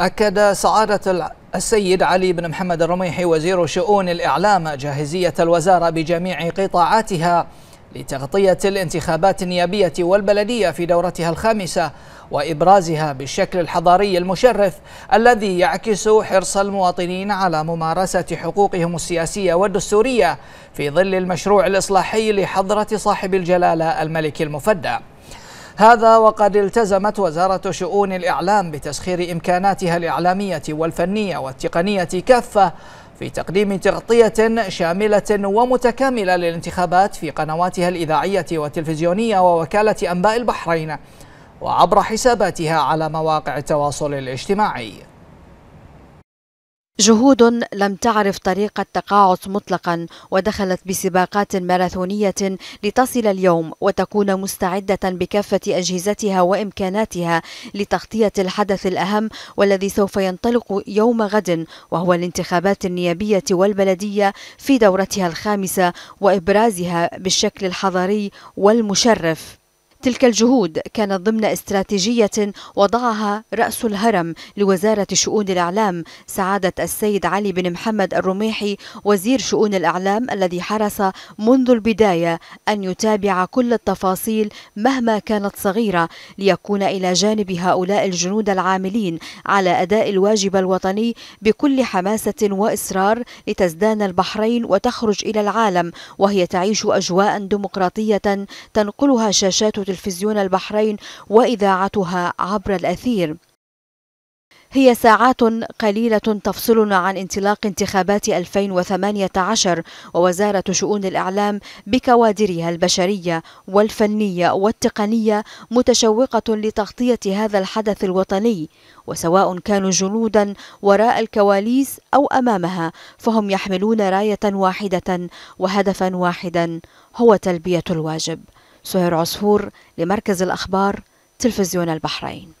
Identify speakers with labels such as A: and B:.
A: أكد سعادة السيد علي بن محمد الرميحي وزير شؤون الإعلام جاهزية الوزارة بجميع قطاعاتها لتغطية الانتخابات النيابية والبلدية في دورتها الخامسة وإبرازها بالشكل الحضاري المشرف الذي يعكس حرص المواطنين على ممارسة حقوقهم السياسية والدستورية في ظل المشروع الإصلاحي لحضرة صاحب الجلالة الملك المفدى هذا وقد التزمت وزارة شؤون الإعلام بتسخير إمكاناتها الإعلامية والفنية والتقنية كافة في تقديم تغطية شاملة ومتكاملة للانتخابات في قنواتها الإذاعية والتلفزيونية ووكالة أنباء البحرين وعبر حساباتها على مواقع التواصل الاجتماعي
B: جهود لم تعرف طريق التقاعس مطلقا ودخلت بسباقات ماراثونية لتصل اليوم وتكون مستعدة بكافة أجهزتها وإمكاناتها لتغطية الحدث الأهم والذي سوف ينطلق يوم غد وهو الانتخابات النيابية والبلدية في دورتها الخامسة وإبرازها بالشكل الحضاري والمشرف تلك الجهود كانت ضمن استراتيجية وضعها رأس الهرم لوزارة شؤون الإعلام سعادة السيد علي بن محمد الرميحي وزير شؤون الإعلام الذي حرص منذ البداية أن يتابع كل التفاصيل مهما كانت صغيرة ليكون إلى جانب هؤلاء الجنود العاملين على أداء الواجب الوطني بكل حماسة وإصرار لتزدان البحرين وتخرج إلى العالم وهي تعيش أجواء ديمقراطية تنقلها شاشات تلفزيون البحرين وإذاعتها عبر الأثير هي ساعات قليلة تفصلنا عن انطلاق انتخابات 2018 ووزارة شؤون الإعلام بكوادرها البشرية والفنية والتقنية متشوقة لتغطية هذا الحدث الوطني وسواء كانوا جنودا وراء الكواليس أو أمامها فهم يحملون راية واحدة وهدفا واحدا هو تلبية الواجب سهير عصفور لمركز الأخبار تلفزيون البحرين